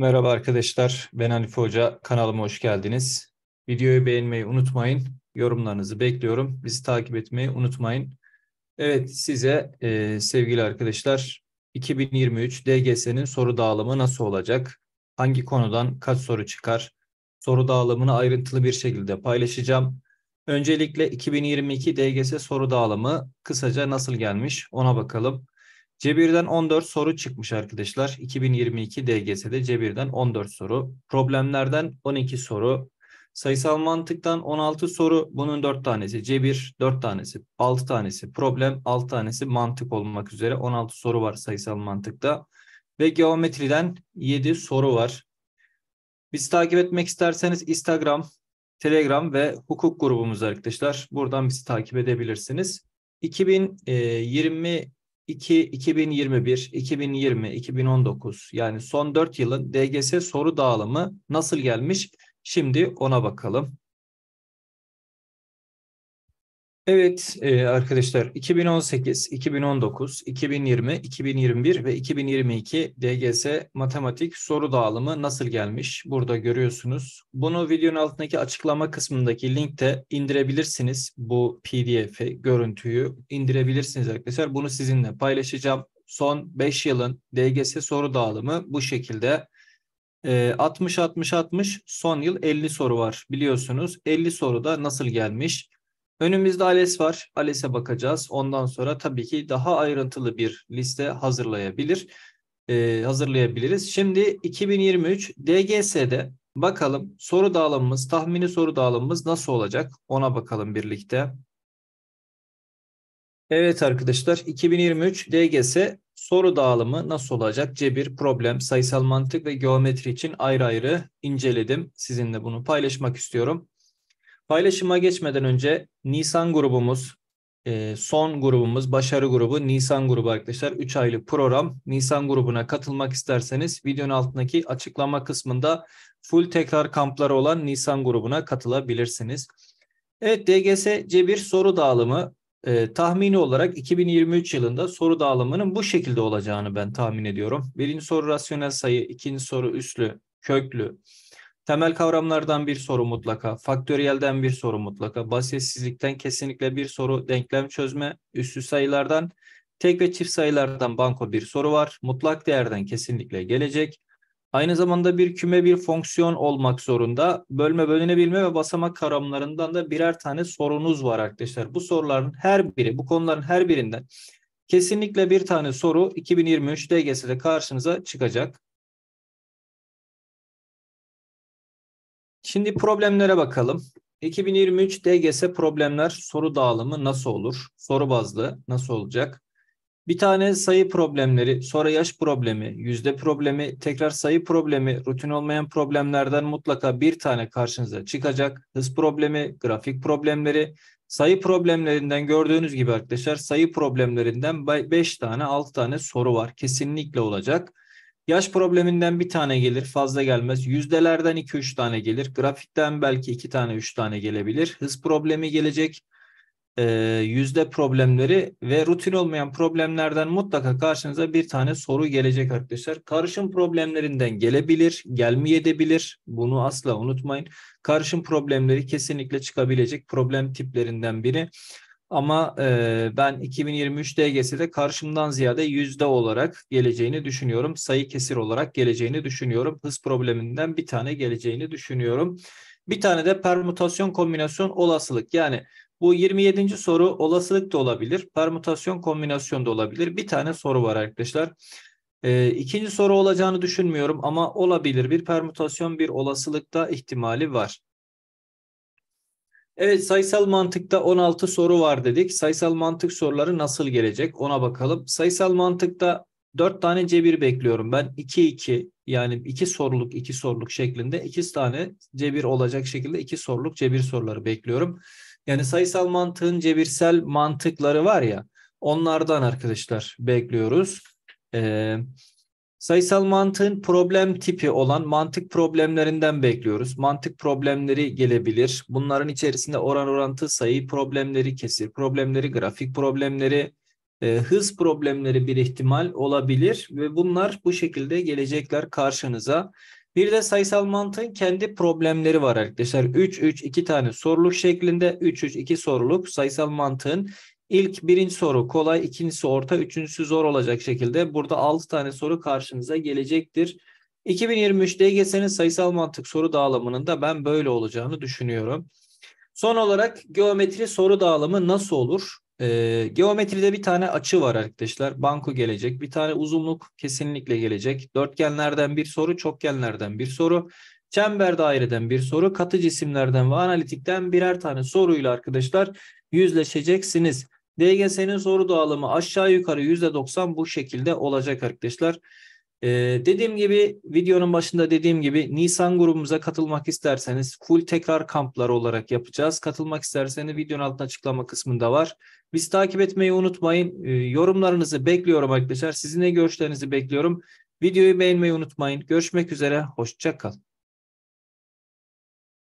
Merhaba arkadaşlar, ben Hanif Hoca, kanalıma hoş geldiniz. Videoyu beğenmeyi unutmayın, yorumlarınızı bekliyorum, bizi takip etmeyi unutmayın. Evet, size e, sevgili arkadaşlar, 2023 DGS'nin soru dağılımı nasıl olacak? Hangi konudan kaç soru çıkar? Soru dağılımını ayrıntılı bir şekilde paylaşacağım. Öncelikle 2022 DGS soru dağılımı kısaca nasıl gelmiş ona bakalım. Cebir'den 14 soru çıkmış arkadaşlar. 2022 DGS'de Cebir'den 14 soru. Problemlerden 12 soru. Sayısal mantıktan 16 soru. Bunun 4 tanesi cebir, 4 tanesi, 6 tanesi problem, 6 tanesi mantık olmak üzere 16 soru var sayısal mantıkta. Ve geometriden 7 soru var. Bizi takip etmek isterseniz Instagram, Telegram ve hukuk grubumuz arkadaşlar. Buradan bizi takip edebilirsiniz. 2020 2, 2021, 2020, 2019 yani son 4 yılın DGS soru dağılımı nasıl gelmiş? Şimdi ona bakalım. Evet e, arkadaşlar 2018, 2019, 2020, 2021 ve 2022 DGS matematik soru dağılımı nasıl gelmiş burada görüyorsunuz. Bunu videonun altındaki açıklama kısmındaki linkte indirebilirsiniz. Bu pdf'i görüntüyü indirebilirsiniz arkadaşlar. Bunu sizinle paylaşacağım. Son 5 yılın DGS soru dağılımı bu şekilde. 60-60-60 e, son yıl 50 soru var biliyorsunuz. 50 soruda nasıl gelmiş? Önümüzde ALES var. ALES'e e bakacağız. Ondan sonra tabii ki daha ayrıntılı bir liste hazırlayabilir. E, hazırlayabiliriz. Şimdi 2023 DGS'de bakalım soru dağılımımız, tahmini soru dağılımımız nasıl olacak? Ona bakalım birlikte. Evet arkadaşlar 2023 DGS soru dağılımı nasıl olacak? Cebir, problem, sayısal mantık ve geometri için ayrı ayrı inceledim. Sizinle bunu paylaşmak istiyorum. Paylaşıma geçmeden önce Nisan grubumuz, e, son grubumuz, başarı grubu Nisan grubu arkadaşlar. 3 aylık program. Nisan grubuna katılmak isterseniz videonun altındaki açıklama kısmında full tekrar kampları olan Nisan grubuna katılabilirsiniz. Evet C bir soru dağılımı e, tahmini olarak 2023 yılında soru dağılımının bu şekilde olacağını ben tahmin ediyorum. Birinci soru rasyonel sayı, ikinci soru üslü, köklü, Temel kavramlardan bir soru mutlaka, faktöriyelden bir soru mutlaka, basitsizlikten kesinlikle bir soru, denklem çözme, üstü sayılardan, tek ve çift sayılardan banko bir soru var. Mutlak değerden kesinlikle gelecek. Aynı zamanda bir küme bir fonksiyon olmak zorunda. Bölme, bölünebilme ve basamak kavramlarından da birer tane sorunuz var arkadaşlar. Bu soruların her biri, bu konuların her birinden kesinlikle bir tane soru 2023 DGS'de karşınıza çıkacak. Şimdi problemlere bakalım. 2023 DGS problemler soru dağılımı nasıl olur? Soru bazlı nasıl olacak? Bir tane sayı problemleri, sonra yaş problemi, yüzde problemi, tekrar sayı problemi, rutin olmayan problemlerden mutlaka bir tane karşınıza çıkacak. Hız problemi, grafik problemleri, sayı problemlerinden gördüğünüz gibi arkadaşlar sayı problemlerinden 5 tane 6 tane soru var. Kesinlikle olacak. Yaş probleminden bir tane gelir, fazla gelmez. Yüzdelerden 2-3 tane gelir. Grafikten belki 2 tane 3 tane gelebilir. Hız problemi gelecek. E, yüzde problemleri ve rutin olmayan problemlerden mutlaka karşınıza bir tane soru gelecek arkadaşlar. Karışım problemlerinden gelebilir, gelmeyebilir. Bunu asla unutmayın. Karışım problemleri kesinlikle çıkabilecek problem tiplerinden biri. Ama e, ben 2023 DGS'de karşımdan ziyade yüzde olarak geleceğini düşünüyorum. Sayı kesir olarak geleceğini düşünüyorum. Hız probleminden bir tane geleceğini düşünüyorum. Bir tane de permütasyon kombinasyon olasılık. Yani bu 27. soru olasılık da olabilir. Permütasyon kombinasyon da olabilir. Bir tane soru var arkadaşlar. E, ikinci soru olacağını düşünmüyorum ama olabilir. Bir permütasyon bir olasılıkta ihtimali var. Evet sayısal mantıkta 16 soru var dedik. Sayısal mantık soruları nasıl gelecek ona bakalım. Sayısal mantıkta 4 tane cebir bekliyorum ben. 2 2 yani 2 soruluk 2 soruluk şeklinde 2 tane cebir olacak şekilde 2 soruluk cebir soruları bekliyorum. Yani sayısal mantığın cebirsel mantıkları var ya onlardan arkadaşlar bekliyoruz. Ee, Sayısal mantığın problem tipi olan mantık problemlerinden bekliyoruz. Mantık problemleri gelebilir. Bunların içerisinde oran orantı sayı problemleri, kesir problemleri, grafik problemleri, e, hız problemleri bir ihtimal olabilir ve bunlar bu şekilde gelecekler karşınıza. Bir de sayısal mantığın kendi problemleri var arkadaşlar. 3-3-2 tane soruluk şeklinde 3-3-2 soruluk sayısal mantığın İlk birinci soru kolay, ikincisi orta, üçüncüsü zor olacak şekilde burada 6 tane soru karşınıza gelecektir. 2023 DGS'nin sayısal mantık soru dağılımının da ben böyle olacağını düşünüyorum. Son olarak geometri soru dağılımı nasıl olur? Ee, geometride bir tane açı var arkadaşlar. Banko gelecek. Bir tane uzunluk kesinlikle gelecek. Dörtgenlerden bir soru, çokgenlerden bir soru. Çember daireden bir soru, katı cisimlerden ve analitikten birer tane soruyla arkadaşlar yüzleşeceksiniz. DGS'nin soru dağılımı aşağı yukarı %90 bu şekilde olacak arkadaşlar. Ee, dediğim gibi videonun başında dediğim gibi Nisan grubumuza katılmak isterseniz full tekrar kamplar olarak yapacağız. Katılmak isterseniz videonun altında açıklama kısmında var. Bizi takip etmeyi unutmayın. Ee, yorumlarınızı bekliyorum arkadaşlar. Sizinle görüşlerinizi bekliyorum. Videoyu beğenmeyi unutmayın. Görüşmek üzere. Hoşçakalın.